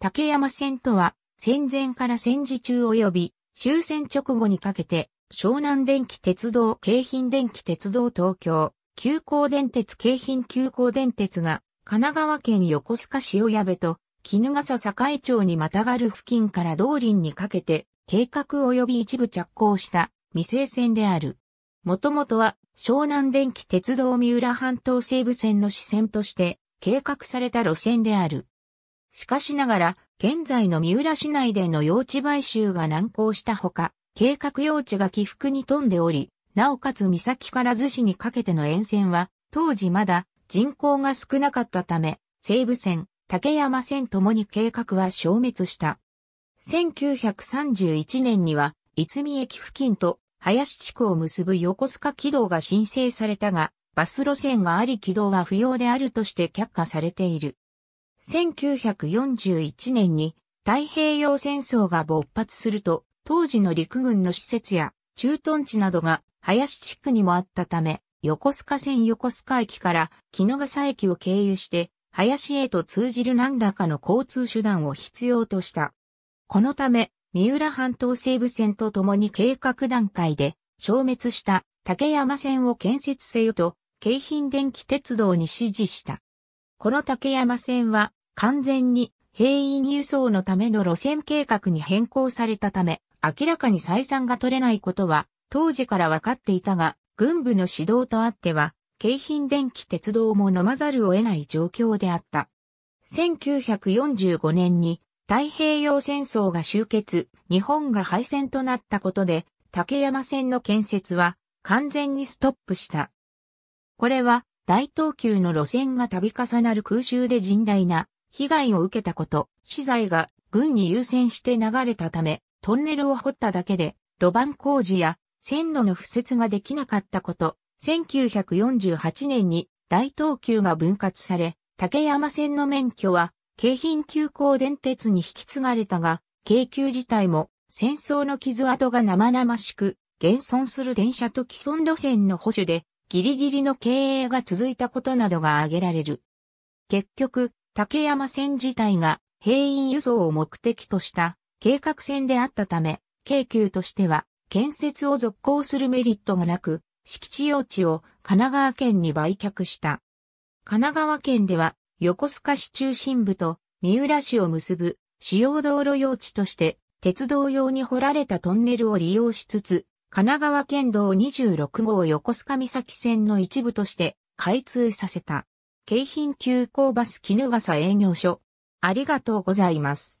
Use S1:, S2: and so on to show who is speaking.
S1: 竹山線とは、戦前から戦時中及び終戦直後にかけて、湘南電気鉄道、京浜電気鉄道東京、急行電鉄、京浜急行電鉄が、神奈川県横須賀市小矢部と、絹笠栄町にまたがる付近から道林にかけて、計画及び一部着工した未成線である。もともとは湘南電気鉄道三浦半島西部線の支線として計画された路線である。しかしながら、現在の三浦市内での用地買収が難航したほか、計画用地が起伏に富んでおり、なおかつ三崎から逗子にかけての沿線は、当時まだ人口が少なかったため、西武線、竹山線ともに計画は消滅した。1931年には、泉駅付近と林地区を結ぶ横須賀軌道が申請されたが、バス路線があり軌道は不要であるとして却下されている。1941年に太平洋戦争が勃発すると、当時の陸軍の施設や駐屯地などが林地区にもあったため、横須賀線横須賀駅から木野笠駅を経由して、林へと通じる何らかの交通手段を必要とした。このため、三浦半島西部線と共に計画段階で消滅した竹山線を建設せよと、京浜電気鉄道に指示した。この竹山線は完全に兵員輸送のための路線計画に変更されたため、明らかに採算が取れないことは、当時から分かっていたが、軍部の指導とあっては、京浜電気鉄道も飲まざるを得ない状況であった。1945年に太平洋戦争が終結、日本が敗戦となったことで、竹山線の建設は完全にストップした。これは大東急の路線が度重なる空襲で甚大な被害を受けたこと、資材が軍に優先して流れたため、トンネルを掘っただけで、路盤工事や線路の敷設ができなかったこと、1948年に大東急が分割され、竹山線の免許は、京浜急行電鉄に引き継がれたが、京急自体も戦争の傷跡が生々しく、現存する電車と既存路線の保守で、ギリギリの経営が続いたことなどが挙げられる。結局、竹山線自体が兵員輸送を目的とした計画線であったため、京急としては建設を続行するメリットがなく、敷地用地を神奈川県に売却した。神奈川県では横須賀市中心部と三浦市を結ぶ主要道路用地として鉄道用に掘られたトンネルを利用しつつ、神奈川県道26号横須賀岬線の一部として開通させた。京浜急行バス絹笠営業所。ありがとうございます。